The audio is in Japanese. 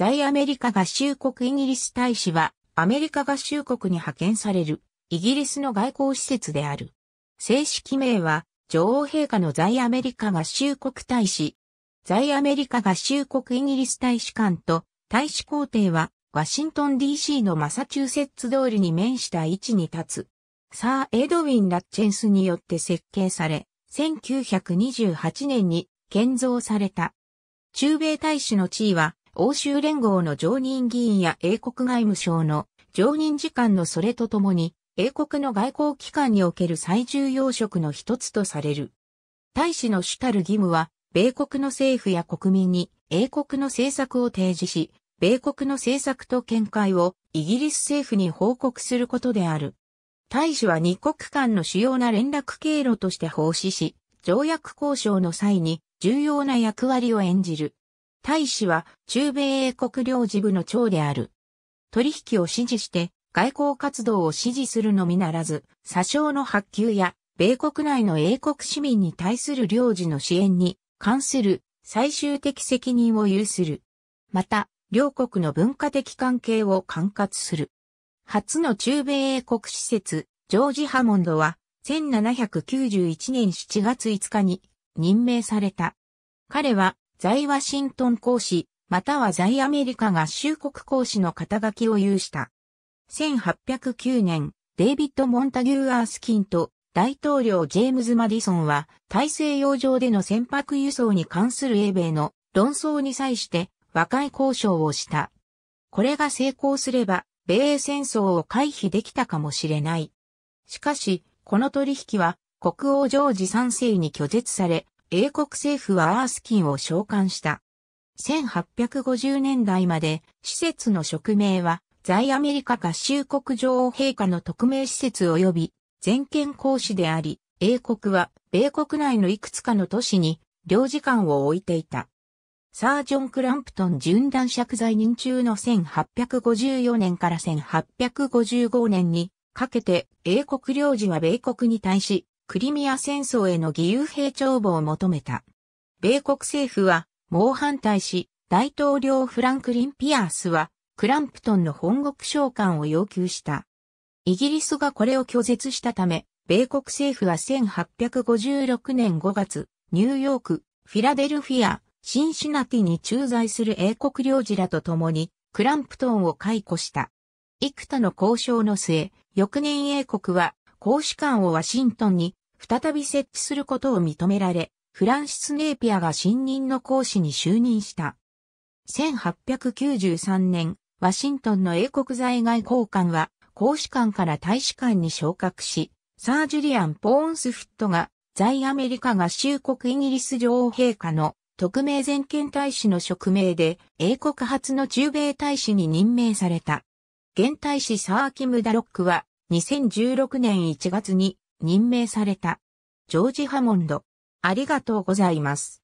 在アメリカ合衆国イギリス大使は、アメリカ合衆国に派遣される、イギリスの外交施設である。正式名は、女王陛下の在アメリカ合衆国大使。在アメリカ合衆国イギリス大使館と大使公邸は、ワシントン DC のマサチューセッツ通りに面した位置に立つ。サー・エドウィン・ラッチェンスによって設計され、1928年に建造された。中米大使の地位は、欧州連合の常任議員や英国外務省の常任次官のそれとともに、英国の外交機関における最重要職の一つとされる。大使の主たる義務は、米国の政府や国民に英国の政策を提示し、米国の政策と見解をイギリス政府に報告することである。大使は二国間の主要な連絡経路として奉仕し、条約交渉の際に重要な役割を演じる。大使は中米英国領事部の長である。取引を支持して外交活動を支持するのみならず、詐称の発給や米国内の英国市民に対する領事の支援に関する最終的責任を有する。また、両国の文化的関係を管轄する。初の中米英国施設、ジョージ・ハモンドは、1791年7月5日に任命された。彼は在ワシントン公使、または在アメリカ合衆国公使の肩書きを有した。1809年、デイビッド・モンタギュー・アースキンと大統領ジェームズ・マディソンは大西洋上での船舶輸送に関する英米の論争に際して和解交渉をした。これが成功すれば、米英戦争を回避できたかもしれない。しかし、この取引は国王ジョージ3世に拒絶され、英国政府はアースキンを召喚した。1850年代まで施設の職名は在アメリカ合衆国女王陛下の特命施設及び全権行使であり、英国は米国内のいくつかの都市に領事館を置いていた。サージョン・クランプトン順断釈在任中の1854年から1855年にかけて英国領事は米国に対しクリミア戦争への義勇兵帳簿を求めた。米国政府は猛反対し、大統領フランクリン・ピアースはクランプトンの本国召喚を要求した。イギリスがこれを拒絶したため、米国政府は1856年5月、ニューヨーク、フィラデルフィア、シンシナティに駐在する英国領事らと共に、クランプトンを解雇した。幾多の交渉の末、翌年英国は、公使館をワシントンに再び設置することを認められ、フランシス・ネーピアが新任の講師に就任した。1893年、ワシントンの英国在外交官は、公使館から大使館に昇格し、サー・ジュリアン・ポーンスフットが、在アメリカ合衆国イギリス女王陛下の特命全権大使の職名で、英国初の中米大使に任命された。現大使サー・キム・ダロックは、2016年1月に任命された。ジョージ・ハモンド。ありがとうございます。